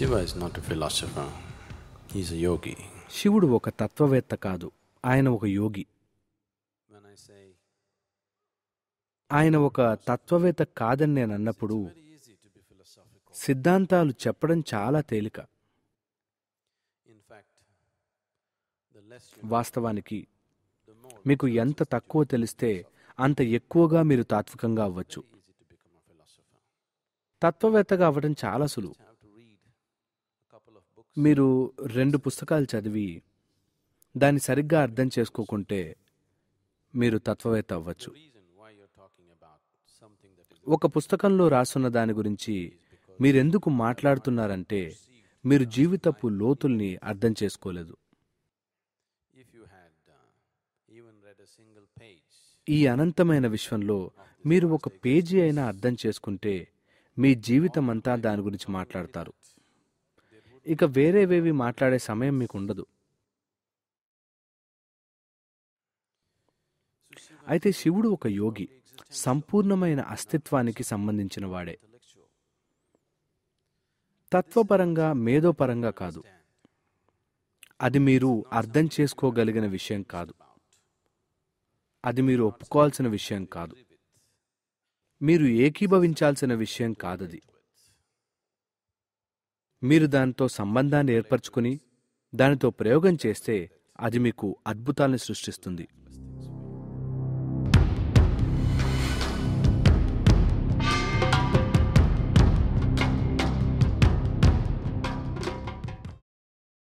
Shiva is not a philosopher he's yogi శివుడు ఒక తత్వవేత్త కాదు ఆయన ఒక యోగి ఆయన ఒక తత్వవేత్త కాదని నేను అన్నప్పుడు సిద్ధాంతాలు చెప్పడం చాలా తేలిక వాస్తవానికి మీకు ఎంత తక్కువ తెలిస్తే అంత ఎక్కువగా మీరు తాత్వికంగా అవ్వచ్చు తత్వవేత్తగా అవ్వడం చాలా సులువు మీరు రెండు పుస్తకాలు చదివి దాన్ని సరిగ్గా అర్థం చేసుకోకుంటే మీరు తత్వవేత్త అవ్వచ్చు ఒక పుస్తకంలో రాసున్న దాని గురించి మీరెందుకు మాట్లాడుతున్నారంటే మీరు జీవితపు లోతుల్ని అర్థం చేసుకోలేదు uh, ఈ అనంతమైన విశ్వంలో మీరు ఒక పేజీ అయినా అర్థం చేసుకుంటే మీ జీవితం అంతా దాని గురించి మాట్లాడతారు ఇక వేరేవేవి మాట్లాడే సమయం మీకు ఉండదు అయితే శివుడు ఒక యోగి సంపూర్ణమైన అస్తిత్వానికి సంబంధించిన వాడే తత్వపరంగా మేధోపరంగా కాదు అది మీరు అర్థం చేసుకోగలిగిన విషయం కాదు అది మీరు ఒప్పుకోవాల్సిన విషయం కాదు మీరు ఏకీభవించాల్సిన విషయం కాదది మీరు దానితో సంబంధాన్ని ఏర్పరచుకుని దానితో ప్రయోగం చేస్తే అది మీకు అద్భుతాలను సృష్టిస్తుంది